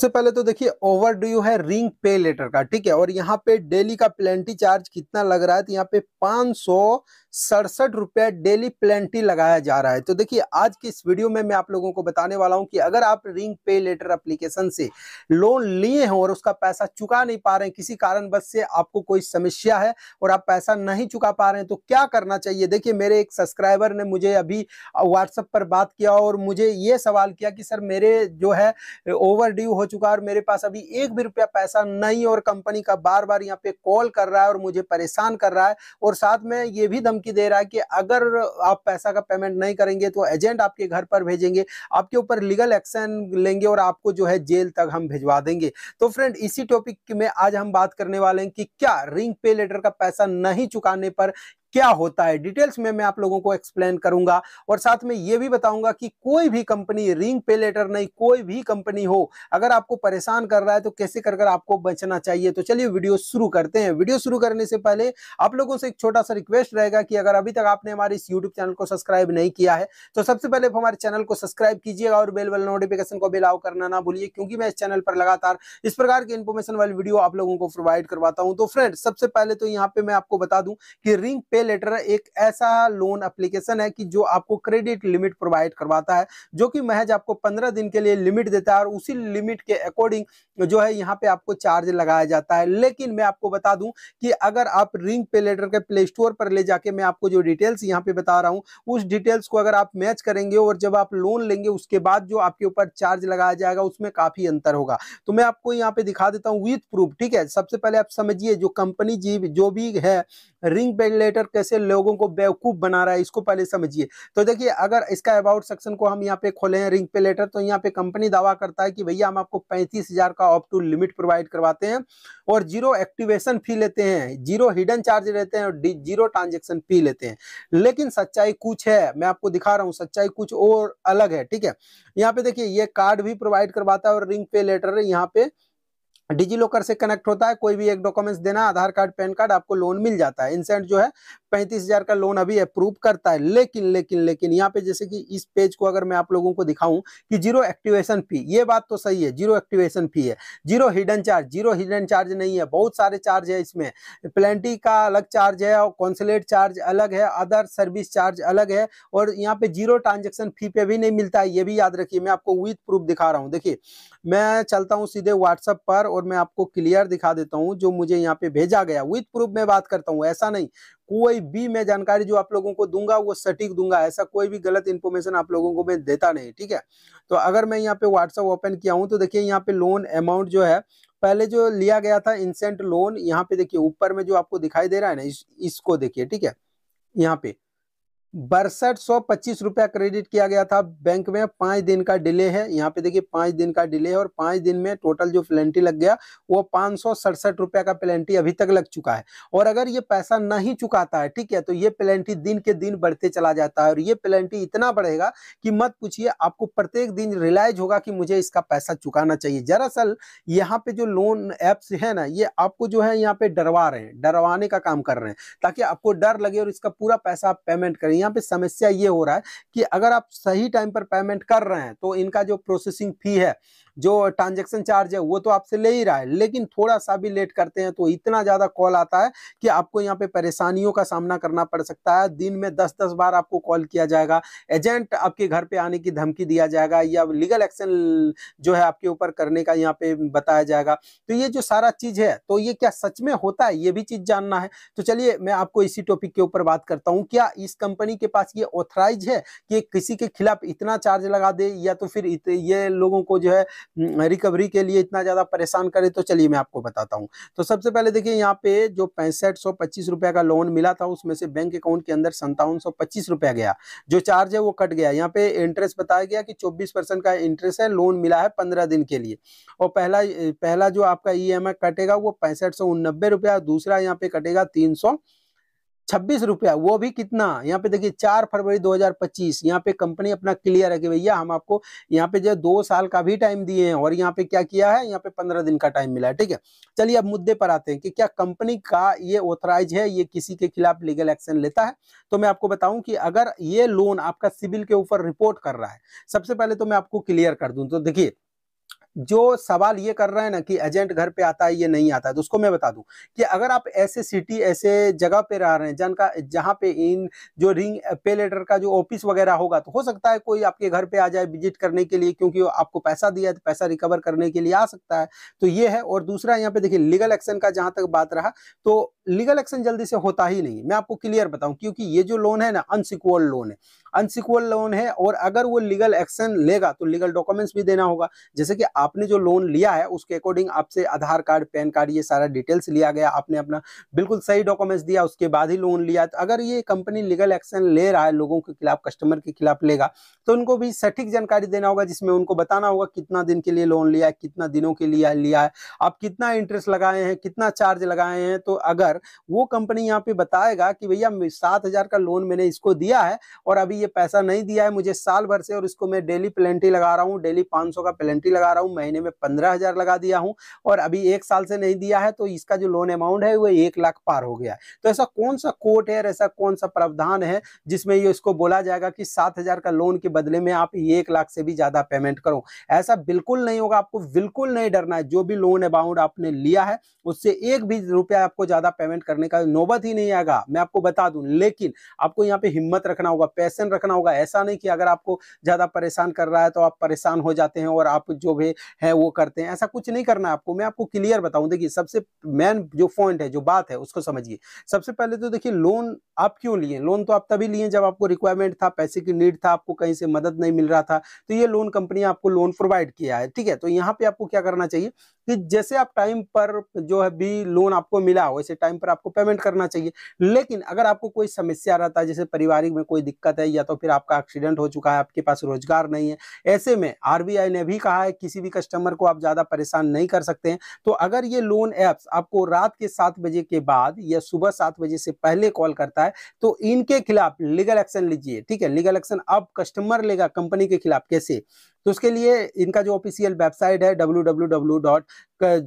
सबसे पहले तो देखिए ओवर ड्यू है रिंग पे लेटर का ठीक है और यहाँ पे डेली का प्लेंटी चार्ज कितना लग रहा है तो यहाँ पे पांच सौ सड़सठ रुपये डेली प्लेंटी लगाया जा रहा है तो देखिए आज की इस वीडियो में मैं आप लोगों को बताने वाला हूं कि अगर आप रिंग पे लेटर एप्लीकेशन से लोन लिए हैं और उसका पैसा चुका नहीं पा रहे हैं किसी कारणवश से आपको कोई समस्या है और आप पैसा नहीं चुका पा रहे हैं तो क्या करना चाहिए देखिए मेरे एक सब्सक्राइबर ने मुझे अभी व्हाट्सअप पर बात किया और मुझे ये सवाल किया कि सर मेरे जो है ओवर हो चुका है और मेरे पास अभी एक भी रुपया पैसा नहीं और कंपनी का बार बार यहाँ पे कॉल कर रहा है और मुझे परेशान कर रहा है और साथ में ये भी धमकी धमकी दे रहा है कि अगर आप पैसा का पेमेंट नहीं करेंगे तो एजेंट आपके घर पर भेजेंगे आपके ऊपर लीगल एक्शन लेंगे और आपको जो है जेल तक हम भिजवा देंगे तो फ्रेंड इसी टॉपिक में आज हम बात करने वाले हैं कि क्या रिंग पे लेटर का पैसा नहीं चुकाने पर क्या होता है डिटेल्स में मैं आप लोगों को एक्सप्लेन करूंगा और साथ में ये भी बताऊंगा कि कोई भी कंपनी रिंग पे लेटर नहीं कोई भी कंपनी हो अगर आपको परेशान कर रहा है तो कैसे कर कर आपको बचना चाहिए तो चलिए वीडियो शुरू करते हैं वीडियो शुरू करने से पहले आप लोगों से एक छोटा सा रिक्वेस्ट रहेगा कि अगर अभी तक आपने हमारे इस यूट्यूब चैनल को सब्सक्राइब नहीं किया है तो सबसे पहले हमारे चैनल को सब्सक्राइब कीजिएगा और बेल वाले नोटिफिकेशन को बिलाव करना ना भूलिए क्योंकि मैं इस चैनल पर लगातार इस प्रकार की इन्फॉर्मेशन वाली वीडियो आप लोगों को प्रोवाइड करवाता हूँ तो फ्रेंड सबसे पहले तो यहाँ पे मैं आपको बता दूं कि रिंग पे लेटर एक ऐसा लोन एप्लीकेशन है कि जो आपको क्रेडिट लिमिट प्रोवाइड करवाता है जो कि महज आपको पंद्रह दिन के लिए लिमिट देता है और उसी लिमिट के अकॉर्डिंग जो है यहाँ पे आपको चार्ज लगाया जाता है लेकिन मैं आपको बता दूं कि अगर आप रिंग पे लेटर के प्ले स्टोर पर ले जाके मैं आपको जो डिटेल्स यहाँ पे बता रहा हूँ उस डिटेल्स को अगर आप मैच करेंगे और जब आप लोन लेंगे उसके बाद जो आपके ऊपर चार्ज लगाया जाएगा उसमें काफी अंतर होगा तो मैं आपको यहाँ पे दिखा देता हूँ विथ प्रूफ ठीक है सबसे पहले आप समझिए जो कंपनी जी जो भी है रिंग पे लेटर कैसे लोगों को बेवकूफ़ बना रहा है इसको पहले समझिए तो देखिए अगर इसका अबाउट सेक्शन को हम यहाँ पे खोले हैं रिंग पे लेटर तो यहाँ पे कंपनी दावा करता है कि भैया हम आपको पैंतीस हजार का ऑप टू लिमिट प्रोवाइड करवाते हैं और जीरो एक्टिवेशन फी लेते हैं जीरो हिडन चार्ज लेते हैं और जीरो ट्रांजेक्शन फी लेते हैं लेकिन सच्चाई कुछ है मैं आपको दिखा रहा हूँ सच्चाई कुछ और अलग है ठीक है यहाँ पे देखिए ये कार्ड भी प्रोवाइड करवाता है और रिंग पे लेटर यहाँ पे डिजी लॉकर से कनेक्ट होता है कोई भी एक डॉक्यूमेंट्स देना आधार कार्ड पैन कार्ड आपको लोन मिल जाता है इंसेंट जो है पैंतीस हजार का लोन अभी अप्रूव करता है लेकिन लेकिन लेकिन यहाँ पे जैसे कि इस पेज को अगर मैं आप लोगों को दिखाऊं कि जीरो एक्टिवेशन फी ये बात तो सही है जीरो एक्टिवेशन फी है zero hidden charge zero hidden charge नहीं है बहुत सारे चार्ज है इसमें प्लेंटी का अलग चार्ज है और कॉन्सुलेट चार्ज अलग है अदर सर्विस चार्ज अलग है और यहाँ पे जीरो ट्रांजेक्शन फी पे भी नहीं मिलता है ये भी याद रखिए मैं आपको विथ प्रूफ दिखा रहा हूँ देखिए मैं चलता हूँ सीधे व्हाट्सअप पर और मैं आपको क्लियर दिखा देता हूँ जो मुझे यहाँ पे भेजा गया विथ प्रूफ में बात करता हूँ ऐसा नहीं कोई भी मैं जानकारी जो आप लोगों को दूंगा वो सटीक दूंगा ऐसा कोई भी गलत इन्फॉर्मेशन आप लोगों को मैं देता नहीं ठीक है तो अगर मैं यहाँ पे व्हाट्सअप ओपन किया हूँ तो देखिए यहाँ पे लोन अमाउंट जो है पहले जो लिया गया था इंसेंट लोन यहाँ पे देखिए ऊपर में जो आपको दिखाई दे रहा है ना इस, इसको देखिए ठीक है यहाँ पे बरसठ सौ पच्चीस रुपया क्रेडिट किया गया था बैंक में पांच दिन का डिले है यहाँ पे देखिए पांच दिन का डिले है और पांच दिन में टोटल जो पेलेंटी लग गया वो पांच सौ सड़सठ रुपया का पेलेंटी अभी तक लग चुका है और अगर ये पैसा नहीं चुकाता है ठीक है तो ये पेलेंटी दिन के दिन बढ़ते चला जाता है और ये पेलेंटी इतना बढ़ेगा कि मत पूछिए आपको प्रत्येक दिन रिलाइज होगा कि मुझे इसका पैसा चुकाना चाहिए दरअसल यहाँ पे जो लोन एप्स है ना ये आपको जो है यहाँ पे डरवा रहे हैं डरवाने का काम कर रहे हैं ताकि आपको डर लगे और इसका पूरा पैसा आप पेमेंट करें यहाँ पे समस्या ये हो रहा है कि अगर आप सही टाइम पर पेमेंट कर रहे हैं तो इनका जो प्रोसेसिंग फी है जो ट्रांजेक्शन चार्ज है वो तो आपसे ले ही रहा है लेकिन थोड़ा सा भी लेट करते हैं तो इतना ज़्यादा कॉल आता है कि आपको यहाँ पे परेशानियों का सामना करना पड़ सकता है दिन में दस दस बार आपको कॉल किया जाएगा एजेंट आपके घर पे आने की धमकी दिया जाएगा या लीगल एक्शन जो है आपके ऊपर करने का यहाँ पे बताया जाएगा तो ये जो सारा चीज़ है तो ये क्या सच में होता है ये भी चीज़ जानना है तो चलिए मैं आपको इसी टॉपिक के ऊपर बात करता हूँ क्या इस कंपनी के पास ये ऑथराइज है कि किसी के खिलाफ इतना चार्ज लगा दे या तो फिर ये लोगों को जो है रिकवरी हम्म, के लिए इतना ज़्यादा परेशान करे तो चलिए मैं आपको बताता हूँ तो सबसे पहले देखिए यहाँ पे जो पैंसठ सौ पच्चीस रुपये का लोन मिला था उसमें से बैंक अकाउंट के अंदर संतावन सौ पच्चीस रुपया गया जो चार्ज है वो कट गया यहाँ पे इंटरेस्ट बताया गया कि चौबीस परसेंट का इंटरेस्ट है लोन मिला है पंद्रह दिन के लिए और पहला पहला जो आपका ई कटेगा वो पैंसठ सौ उननबे रुपया दूसरा यहाँ पे कटेगा तीन सौ छब्बीस रुपया वो भी कितना यहाँ पे देखिए चार फरवरी 2025 यहाँ पे कंपनी अपना क्लियर है कि भैया हम आपको यहाँ पे जो है दो साल का भी टाइम दिए हैं और यहाँ पे क्या किया है यहाँ पे पंद्रह दिन का टाइम मिला है ठीक है चलिए अब मुद्दे पर आते हैं कि क्या कंपनी का ये ऑथराइज है ये किसी के खिलाफ लीगल एक्शन लेता है तो मैं आपको बताऊं कि अगर ये लोन आपका सिविल के ऊपर रिपोर्ट कर रहा है सबसे पहले तो मैं आपको क्लियर कर दूं तो देखिए जो सवाल ये कर रहे हैं ना कि एजेंट घर पे आता है ये नहीं आता है तो उसको मैं बता दूं कि अगर आप ऐसे सिटी ऐसे जगह पे रह रहे हैं जनका जहाँ पे इन जो रिंग पे लेटर का जो ऑफिस वगैरह होगा तो हो सकता है कोई आपके घर पे आ जाए विजिट करने के लिए क्योंकि आपको पैसा दिया है तो पैसा रिकवर करने के लिए आ सकता है तो ये है और दूसरा यहाँ पे देखिए लीगल एक्शन का जहाँ तक बात रहा तो लीगल एक्शन जल्दी से होता ही नहीं मैं आपको क्लियर बताऊँ क्योंकि ये जो लोन है ना अनसिक्योर्ड लोन है अनसिक्वल लोन है और अगर वो लीगल एक्शन लेगा तो लीगल डॉक्यूमेंट्स भी देना होगा जैसे कि आपने जो लोन लिया है उसके अकॉर्डिंग आपसे आधार कार्ड पैन कार्ड ये सारा डिटेल्स लिया गया आपने अपना बिल्कुल सही डॉक्यूमेंट्स दिया उसके बाद ही लोन लिया तो अगर ये कंपनी लीगल एक्शन ले रहा है लोगों के खिलाफ कस्टमर के खिलाफ लेगा तो उनको भी सटीक जानकारी देना होगा जिसमें उनको बताना होगा कितना दिन के लिए लोन लिया है कितना दिनों के लिए लिया है आप कितना इंटरेस्ट लगाए हैं कितना चार्ज लगाए हैं तो अगर वो कंपनी यहाँ पे बताएगा कि भैया सात हजार का लोन मैंने इसको दिया है और अभी ये पैसा नहीं दिया है मुझे साल भर से और इसको मैं डेली प्लेंटी लगा रहा हूँ डेली पाँच का प्लेंटी लगा रहा हूँ महीने में पंद्रह लगा दिया हूँ और अभी एक साल से नहीं दिया है तो इसका जो लोन अमाउंट है वो एक लाख पार हो गया तो ऐसा कौन सा कोर्ट है ऐसा कौन सा प्रावधान है जिसमें ये इसको बोला जाएगा कि सात हजार का लोन के बदले में आप एक लाख से भी ज्यादा पेमेंट करो ऐसा बिल्कुल नहीं होगा आपको बिल्कुल नहीं डरना है जो भी लोन अमाउंट आपने लिया है उससे एक भी रुपया आपको ज्यादा पेमेंट करने का नौबत ही नहीं आएगा मैं आपको बता दूं लेकिन आपको यहाँ पे हिम्मत रखना होगा पैसन रखना होगा ऐसा नहीं कि अगर आपको ज़्यादा परेशान कर रहा है तो आप परेशान हो जाते हैं और आप जो भी है वो करते हैं ऐसा कुछ नहीं करना आपको मैं आपको क्लियर बताऊँ देखिए सबसे मेन जो पॉइंट है जो बात है उसको समझिए सबसे पहले तो देखिए लोन आप क्यों लिए लोन तो आप तभी लिए जब आपको रिक्वायरमेंट था पैसे की नीड था आपको कहीं से मदद नहीं मिल रहा था तो ये लोन कंपनी आपको लोन प्रोवाइड किया है ठीक है तो यहाँ पे आपको क्या करना चाहिए कि जैसे आप टाइम पर जो है भी लोन आपको मिला हो वैसे टाइम पर आपको पेमेंट करना चाहिए लेकिन अगर आपको कोई समस्या रहता है जैसे पारिवारिक में कोई दिक्कत है या या तो फिर आपका एक्सीडेंट हो चुका है आपके पास रोजगार नहीं है ऐसे में आरबीआई ने भी कहा है किसी भी कस्टमर को आप ज़्यादा परेशान नहीं कर सकते हैं तो अगर ये लोन ऐप्स आपको रात के सात बजे के बाद या सुबह सात बजे से पहले कॉल करता है तो इनके खिलाफ लीगल एक्शन लीजिए ठीक है लीगल एक्शन अब कस्टमर लेगा कंपनी के खिलाफ कैसे तो उसके लिए इनका जो ऑफिशियल वेबसाइट है डब्ल्यू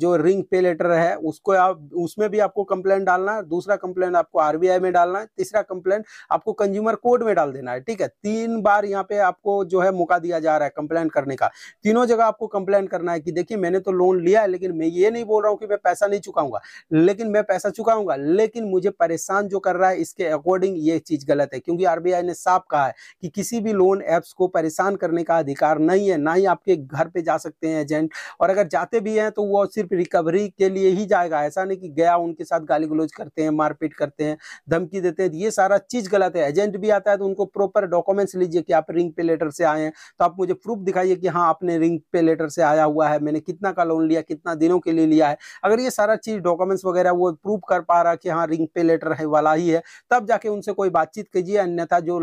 जो रिंग पे लेटर है उसको आप उसमें भी आपको कंप्लेंट डालना है दूसरा कंप्लेंट आपको आरबीआई में डालना है तीसरा कंप्लेंट आपको कंज्यूमर कोर्ट में डाल देना है ठीक है तीन बार यहाँ पे आपको जो है मौका दिया जा रहा है कंप्लेंट करने का तीनों जगह आपको कंप्लेंट करना है कि देखिए मैंने तो लोन लिया है लेकिन मैं ये नहीं बोल रहा हूँ कि मैं पैसा नहीं चुकाऊंगा लेकिन मैं पैसा चुकाऊंगा लेकिन मुझे परेशान जो कर रहा है इसके अकॉर्डिंग ये चीज गलत है क्योंकि आरबीआई ने साफ कहा है कि किसी भी लोन एप्स को परेशान करने का अधिकार नहीं नहीं है ना ही आपके घर पे जा सकते हैं एजेंट और अगर जाते भी हैं तो वो सिर्फ रिकवरी के लिए ही जाएगा ऐसा नहीं कि गया उनके साथ गाली गलोज करते हैं मारपीट करते हैं धमकी देते हैं ये सारा चीज़ गलत है एजेंट भी आता है तो उनको प्रॉपर डॉक्यूमेंट्स लीजिए कि आप रिंग पे लेटर से आए हैं तो आप मुझे प्रूफ दिखाइए कि हाँ आपने रिंग पे लेटर से आया हुआ है मैंने कितना का लोन लिया कितना दिनों के लिए लिया है अगर ये सारा चीज़ डॉक्यूमेंट्स वगैरह वो प्रूफ कर पा रहा कि हाँ रिंग पे लेटर है वाला ही है तब जाके उनसे कोई बातचीत कीजिए अन्यथा जो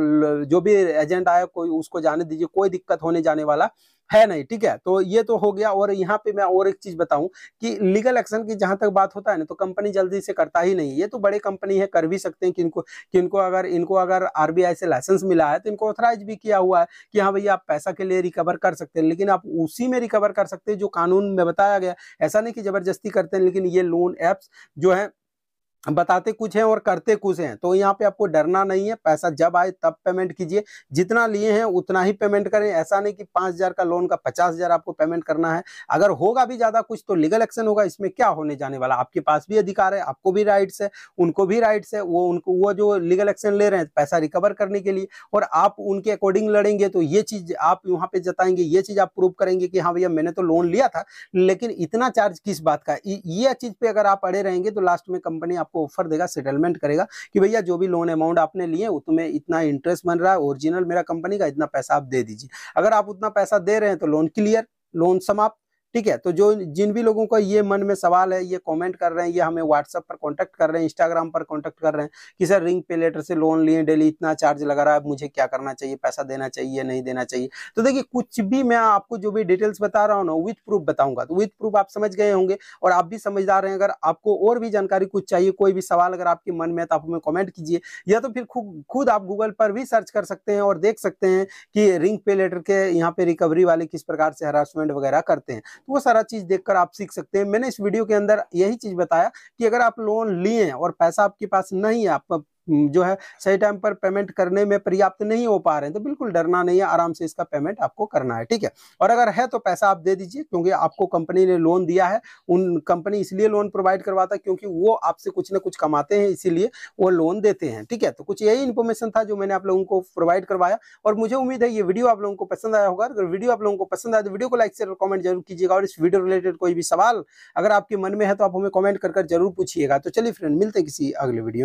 जो भी एजेंट आया कोई उसको जाने दीजिए कोई दिक्कत होने जाने वाला है नहीं ठीक है तो ये तो हो गया और यहाँ पे मैं और एक चीज बताऊं कि लीगल एक्शन की जहां तक बात होता है ना तो कंपनी जल्दी से करता ही नहीं ये तो बड़े कंपनी है कर भी सकते हैं किनको किनको अगर इनको अगर आरबीआई से लाइसेंस मिला है तो इनको ऑथराइज भी किया हुआ है कि हाँ भैया आप पैसा के लिए रिकवर कर सकते हैं लेकिन आप उसी में रिकवर कर सकते हैं जो कानून में बताया गया ऐसा नहीं कि जबरदस्ती करते हैं लेकिन ये लोन एप्स जो है बताते कुछ हैं और करते कुछ हैं तो यहाँ पे आपको डरना नहीं है पैसा जब आए तब पेमेंट कीजिए जितना लिए हैं उतना ही पेमेंट करें ऐसा नहीं कि पाँच हज़ार का लोन का पचास हज़ार आपको पेमेंट करना है अगर होगा भी ज़्यादा कुछ तो लीगल एक्शन होगा इसमें क्या होने जाने वाला आपके पास भी अधिकार है आपको भी राइट्स है उनको भी राइट्स है वो उनको वो जो लीगल एक्शन ले रहे हैं पैसा रिकवर करने के लिए और आप उनके अकॉर्डिंग लड़ेंगे तो ये चीज़ आप यहाँ पे जताएंगे ये चीज़ आप प्रूव करेंगे कि हाँ भैया मैंने तो लोन लिया था लेकिन इतना चार्ज किस बात का ये चीज़ पे अगर आप अड़े रहेंगे तो लास्ट में कंपनी आप आपको ऑफर देगा सेटलमेंट करेगा कि भैया जो भी लोन अमाउंट आपने लिए उसमें इतना इंटरेस्ट बन रहा है ओरिजिनल मेरा कंपनी का इतना पैसा आप दे दीजिए अगर आप उतना पैसा दे रहे हैं तो लोन क्लियर लोन समाप्त ठीक है तो जो जिन भी लोगों का ये मन में सवाल है ये कमेंट कर रहे हैं ये हमें व्हाट्सअप पर कांटेक्ट कर रहे हैं इंस्टाग्राम पर कांटेक्ट कर रहे हैं कि सर रिंग पे लेटर से लोन लिए डेली इतना चार्ज लगा रहा है मुझे क्या करना चाहिए पैसा देना चाहिए नहीं देना चाहिए तो देखिए कुछ भी मैं आपको जो भी डिटेल्स बता रहा हूँ ना विथ प्रूफ बताऊंगा तो विथ प्रूफ आप समझ गए होंगे और आप भी समझदार हैं अगर आपको और भी जानकारी कुछ चाहिए कोई भी सवाल अगर आपके मन में है तो आप हमें कॉमेंट कीजिए या तो फिर खुद आप गूगल पर भी सर्च कर सकते हैं और देख सकते हैं कि रिंग पे लेटर के यहाँ पे रिकवरी वाले किस प्रकार से हरासमेंट वगैरह करते हैं तो वो सारा चीज देखकर आप सीख सकते हैं मैंने इस वीडियो के अंदर यही चीज बताया कि अगर आप लोन लिए और पैसा आपके पास नहीं है आप जो है सही टाइम पर पेमेंट करने में पर्याप्त नहीं हो पा रहे हैं तो बिल्कुल डरना नहीं है आराम से इसका पेमेंट आपको करना है ठीक है और अगर है तो पैसा आप दे दीजिए क्योंकि आपको कंपनी ने लोन दिया है उन कंपनी इसलिए लोन प्रोवाइड करवाता है क्योंकि वो आपसे कुछ ना कुछ कमाते हैं इसीलिए वो लोन देते हैं ठीक है तो कुछ यही इन्फॉर्मेशन था जो मैंने आप लोगों को प्रोवाइड करवाया और मुझे उम्मीद है ये वीडियो आप लोगों को पसंद आया होगा अगर वीडियो आप लोगों को पसंद आया तो वीडियो को लाइक शेयर और जरूर कीजिएगा और इस वीडियो रिलेटेड कोई भी सवाल अगर आपके मन में है तो आप हमें कॉमेंट कर जरूर पूछिएगा तो चलिए फ्रेंड मिलते किसी अगले वीडियो में